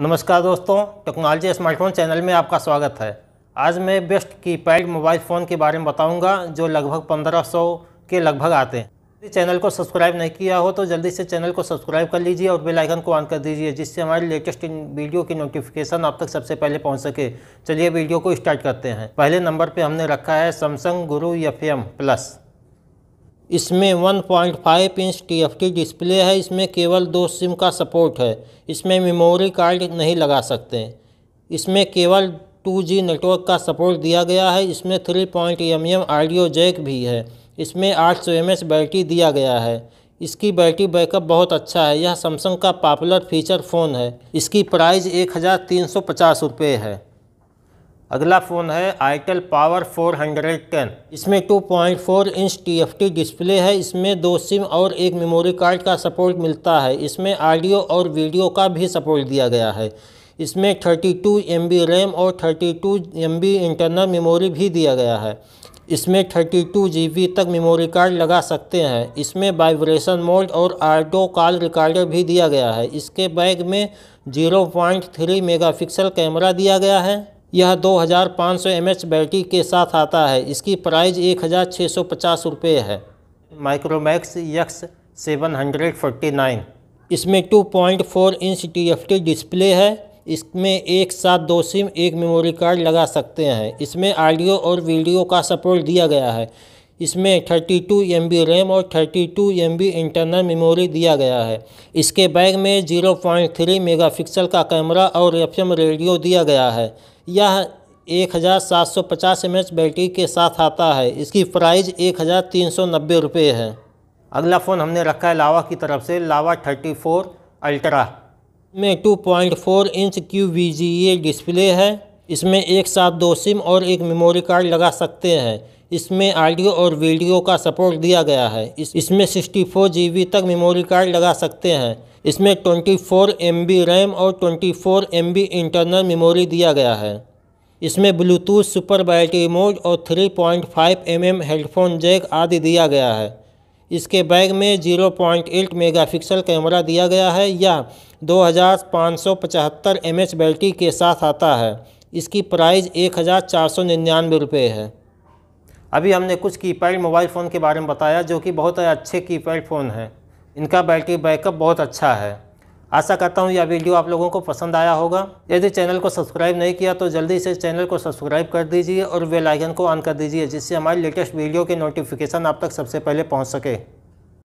नमस्कार दोस्तों technology smartphone channel में आपका स्वागत है आज मैं बेस्ट कीपैड मोबाइल फ़ोन के बारे में बताऊंगा जो लगभग 1500 के लगभग आते हैं यदि चैनल को सब्सक्राइब नहीं किया हो तो जल्दी से चैनल को सब्सक्राइब कर लीजिए और बेल आइकन को ऑन कर दीजिए जिससे हमारे लेटेस्ट वीडियो की नोटिफिकेशन आप तक सबसे पहले पहुँच सके चलिए वीडियो को स्टार्ट करते हैं पहले नंबर पर हमने रखा है सैमसंग गुरु एफ प्लस इसमें 1.5 इंच टी डिस्प्ले है इसमें केवल दो सिम का सपोर्ट है इसमें मेमोरी कार्ड नहीं लगा सकते इसमें केवल 2G नेटवर्क का सपोर्ट दिया गया है इसमें 3.mm पॉइंट ऑडियो जैक भी है इसमें 800 सौ बैटरी दिया गया है इसकी बैटरी बैकअप बहुत अच्छा है यह सैमसंग का पॉपुलर फीचर फ़ोन है इसकी प्राइस एक हज़ार तीन सौ पचास रुपये है अगला फ़ोन है आइटल पावर 410 इसमें 2.4 इंच टी डिस्प्ले है इसमें दो सिम और एक मेमोरी कार्ड का सपोर्ट मिलता है इसमें ऑडियो और वीडियो का भी सपोर्ट दिया गया है इसमें 32 एम रैम और 32 एम इंटरनल मेमोरी भी दिया गया है इसमें 32 जीबी तक मेमोरी कार्ड लगा सकते हैं इसमें वाइब्रेशन मोड और आर्डो कॉल रिकॉर्डर भी दिया गया है इसके बैग में 0.3 मेगापिक्सल कैमरा दिया गया है यह 2500 एमएच बैटरी के साथ आता है इसकी प्राइस एक हज़ार छः सौ पचास रुपये है Micromax X seven hundred forty nine इसमें two point four inch T F T display है इसमें एक साथ दो सिम एक मेमोरी कार्ड लगा सकते हैं इसमें ऑडियो और वीडियो का सपोर्ट दिया गया है इसमें 32 टू रैम और 32 टू इंटरनल मेमोरी दिया गया है इसके बैग में 0.3 मेगापिक्सल का कैमरा और एफ रेडियो दिया गया है यह 1750 एमएच बैटरी के साथ आता है इसकी प्राइस एक रुपये है अगला फ़ोन हमने रखा है लावा की तरफ से लावा 34 अल्ट्रा में 2.4 इंच क्यू डिस्प्ले है इसमें एक साथ दो सिम और एक मेमोरी कार्ड लगा सकते हैं इसमें ऑडियो और वीडियो का सपोर्ट दिया गया है इस इसमें सिक्सटी फोर जी बी तक मेमोरी कार्ड लगा सकते हैं इसमें twenty four M B RAM और twenty four M B internal memory दिया गया है इसमें ब्लूटूथ सुपर बैटरी मोड और three point five M M headphone jack आदि दिया गया है इसके बैग में zero point eight megapixel camera दिया गया है यह दो हज़ार पाँच सौ पचहत्तर एम एच बैटरी के साथ आता है इसकी प्राइस एक हज़ार चार सौ निन्यानवे रुपये है अभी हमने कुछ कीपैड मोबाइल फ़ोन के बारे में बताया जो कि बहुत अच्छे कीपैड फ़ोन हैं इनका बैटरी बैकअप बहुत अच्छा है आशा करता हूँ यह वीडियो आप लोगों को पसंद आया होगा यदि चैनल को सब्सक्राइब नहीं किया तो जल्दी से चैनल को सब्सक्राइब कर दीजिए और वेलाइकन को ऑन कर दीजिए जिससे हमारी लेटेस्ट वीडियो के नोटिफिकेशन आप तक सबसे पहले पहुँच सके